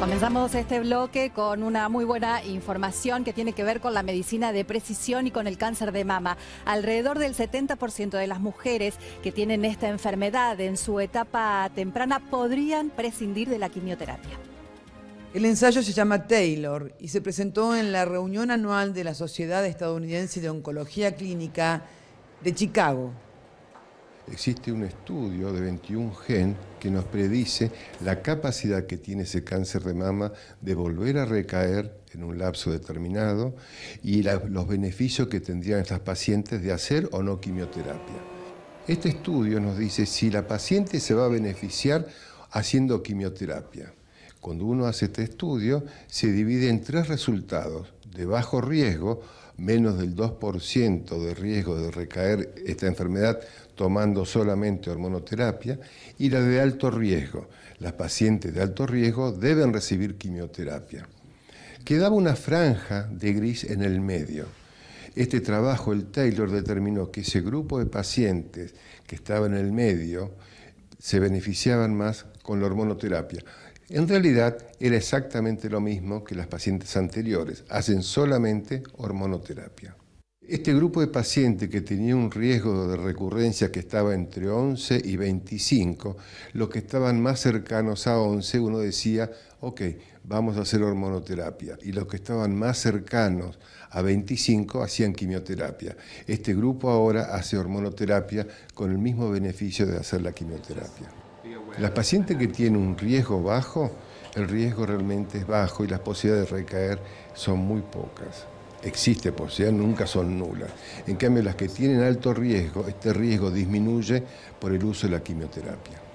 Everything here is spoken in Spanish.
Comenzamos este bloque con una muy buena información que tiene que ver con la medicina de precisión y con el cáncer de mama. Alrededor del 70% de las mujeres que tienen esta enfermedad en su etapa temprana podrían prescindir de la quimioterapia. El ensayo se llama Taylor y se presentó en la reunión anual de la Sociedad Estadounidense de Oncología Clínica de Chicago. Existe un estudio de 21 gen que nos predice la capacidad que tiene ese cáncer de mama de volver a recaer en un lapso determinado y los beneficios que tendrían estas pacientes de hacer o no quimioterapia. Este estudio nos dice si la paciente se va a beneficiar haciendo quimioterapia. Cuando uno hace este estudio, se divide en tres resultados. De bajo riesgo, menos del 2% de riesgo de recaer esta enfermedad tomando solamente hormonoterapia, y la de alto riesgo. Las pacientes de alto riesgo deben recibir quimioterapia. Quedaba una franja de gris en el medio. Este trabajo, el Taylor determinó que ese grupo de pacientes que estaba en el medio, se beneficiaban más con la hormonoterapia. En realidad era exactamente lo mismo que las pacientes anteriores, hacen solamente hormonoterapia. Este grupo de pacientes que tenía un riesgo de recurrencia que estaba entre 11 y 25, los que estaban más cercanos a 11, uno decía, ok, vamos a hacer hormonoterapia. Y los que estaban más cercanos a 25 hacían quimioterapia. Este grupo ahora hace hormonoterapia con el mismo beneficio de hacer la quimioterapia. Las pacientes que tienen un riesgo bajo, el riesgo realmente es bajo y las posibilidades de recaer son muy pocas existe posibilidad, pues, nunca son nulas. En cambio, las que tienen alto riesgo, este riesgo disminuye por el uso de la quimioterapia.